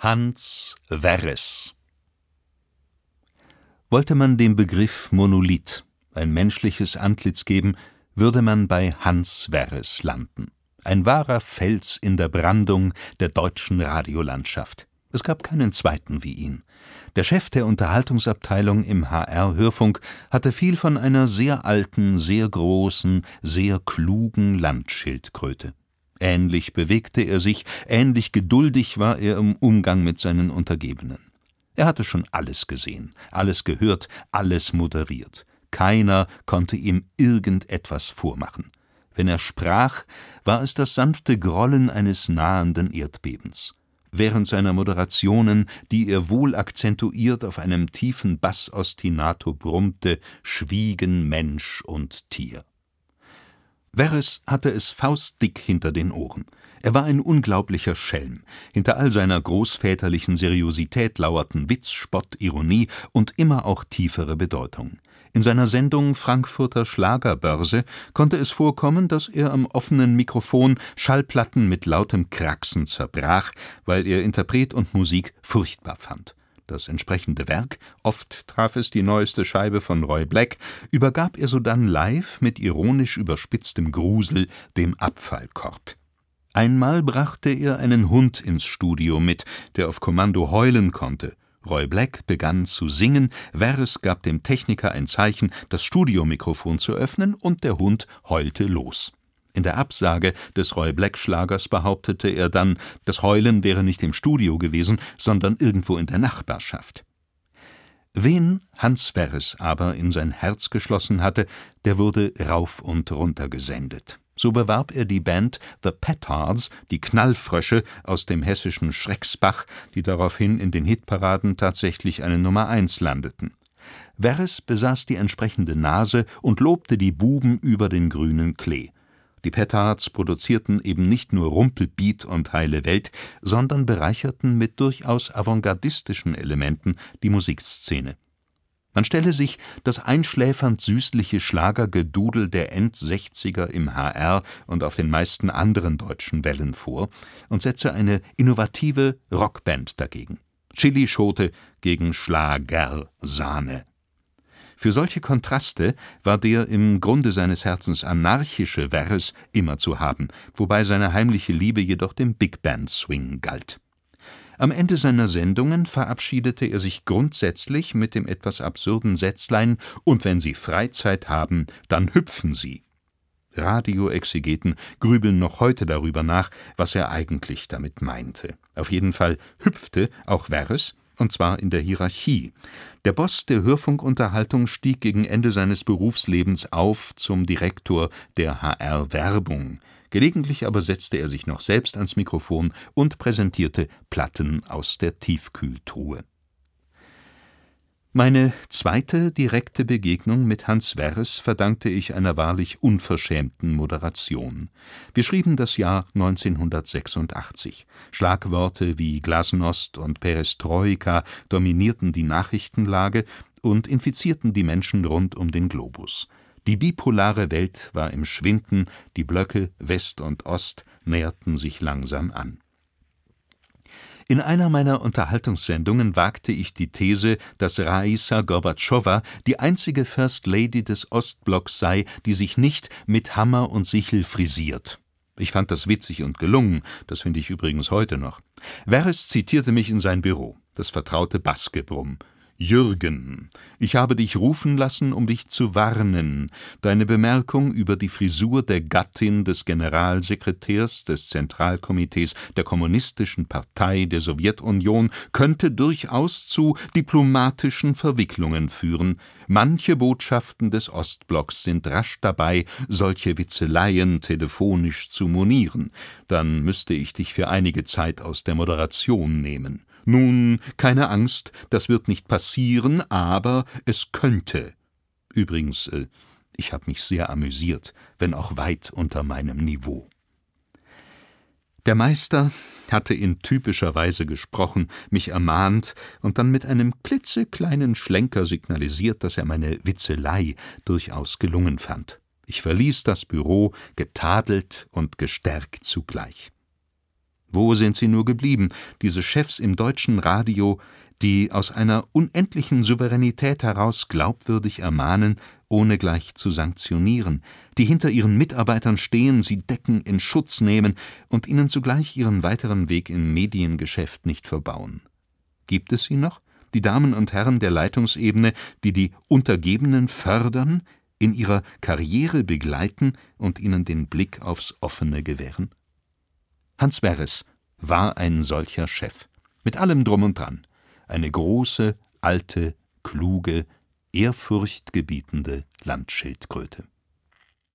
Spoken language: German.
Hans Verres Wollte man dem Begriff Monolith ein menschliches Antlitz geben, würde man bei Hans Verres landen. Ein wahrer Fels in der Brandung der deutschen Radiolandschaft. Es gab keinen zweiten wie ihn. Der Chef der Unterhaltungsabteilung im HR Hörfunk hatte viel von einer sehr alten, sehr großen, sehr klugen Landschildkröte. Ähnlich bewegte er sich, ähnlich geduldig war er im Umgang mit seinen Untergebenen. Er hatte schon alles gesehen, alles gehört, alles moderiert. Keiner konnte ihm irgendetwas vormachen. Wenn er sprach, war es das sanfte Grollen eines nahenden Erdbebens. Während seiner Moderationen, die er wohl akzentuiert auf einem tiefen Bassostinato brummte, schwiegen Mensch und Tier. Verres hatte es faustdick hinter den Ohren. Er war ein unglaublicher Schelm. Hinter all seiner großväterlichen Seriosität lauerten Witz, Spott, Ironie und immer auch tiefere Bedeutung. In seiner Sendung Frankfurter Schlagerbörse konnte es vorkommen, dass er am offenen Mikrofon Schallplatten mit lautem Kraxen zerbrach, weil er Interpret und Musik furchtbar fand das entsprechende Werk – oft traf es die neueste Scheibe von Roy Black – übergab er sodann live mit ironisch überspitztem Grusel dem Abfallkorb. Einmal brachte er einen Hund ins Studio mit, der auf Kommando heulen konnte. Roy Black begann zu singen, Verres gab dem Techniker ein Zeichen, das Studiomikrofon zu öffnen, und der Hund heulte los in der Absage des Roy-Black-Schlagers behauptete er dann, das Heulen wäre nicht im Studio gewesen, sondern irgendwo in der Nachbarschaft. Wen Hans Verres aber in sein Herz geschlossen hatte, der wurde rauf und runter gesendet. So bewarb er die Band The Petards, die Knallfrösche aus dem hessischen Schrecksbach, die daraufhin in den Hitparaden tatsächlich eine Nummer eins landeten. Verres besaß die entsprechende Nase und lobte die Buben über den grünen Klee. Die Petards produzierten eben nicht nur Rumpelbeat und heile Welt, sondern bereicherten mit durchaus avantgardistischen Elementen die Musikszene. Man stelle sich das einschläfernd süßliche Schlagergedudel der Endsechziger im HR und auf den meisten anderen deutschen Wellen vor und setze eine innovative Rockband dagegen. Chilischote gegen Schlager Sahne für solche Kontraste war der im Grunde seines Herzens anarchische Verres immer zu haben, wobei seine heimliche Liebe jedoch dem Big-Band-Swing galt. Am Ende seiner Sendungen verabschiedete er sich grundsätzlich mit dem etwas absurden Sätzlein Und wenn Sie Freizeit haben, dann hüpfen Sie. Radioexegeten grübeln noch heute darüber nach, was er eigentlich damit meinte. Auf jeden Fall hüpfte auch Verres und zwar in der Hierarchie. Der Boss der Hörfunkunterhaltung stieg gegen Ende seines Berufslebens auf zum Direktor der HR Werbung. Gelegentlich aber setzte er sich noch selbst ans Mikrofon und präsentierte Platten aus der Tiefkühltruhe meine zweite direkte Begegnung mit Hans Werres verdankte ich einer wahrlich unverschämten Moderation. Wir schrieben das Jahr 1986. Schlagworte wie Glasnost und Perestroika dominierten die Nachrichtenlage und infizierten die Menschen rund um den Globus. Die bipolare Welt war im Schwinden, die Blöcke West und Ost näherten sich langsam an in einer meiner Unterhaltungssendungen wagte ich die These, dass Raisa Gorbatschowa die einzige First Lady des Ostblocks sei, die sich nicht mit Hammer und Sichel frisiert. Ich fand das witzig und gelungen, das finde ich übrigens heute noch. Verres zitierte mich in sein Büro, das vertraute Baskebrumm. Jürgen, ich habe dich rufen lassen, um dich zu warnen. Deine Bemerkung über die Frisur der Gattin des Generalsekretärs des Zentralkomitees der Kommunistischen Partei der Sowjetunion könnte durchaus zu diplomatischen Verwicklungen führen. Manche Botschaften des Ostblocks sind rasch dabei, solche Witzeleien telefonisch zu monieren. Dann müsste ich dich für einige Zeit aus der Moderation nehmen. Nun, keine Angst, das wird nicht passieren, aber es könnte. Übrigens, äh, ich habe mich sehr amüsiert, wenn auch weit unter meinem Niveau. Der Meister hatte in typischer Weise gesprochen, mich ermahnt und dann mit einem klitzekleinen Schlenker signalisiert, dass er meine Witzelei durchaus gelungen fand. Ich verließ das Büro, getadelt und gestärkt zugleich. Wo sind sie nur geblieben, diese Chefs im deutschen Radio, die aus einer unendlichen Souveränität heraus glaubwürdig ermahnen, ohne gleich zu sanktionieren, die hinter ihren Mitarbeitern stehen, sie decken, in Schutz nehmen und ihnen zugleich ihren weiteren Weg im Mediengeschäft nicht verbauen. Gibt es sie noch, die Damen und Herren der Leitungsebene, die die Untergebenen fördern, in ihrer Karriere begleiten und ihnen den Blick aufs Offene gewähren? Hans Beres war ein solcher Chef. Mit allem Drum und Dran. Eine große, alte, kluge, ehrfurchtgebietende Landschildkröte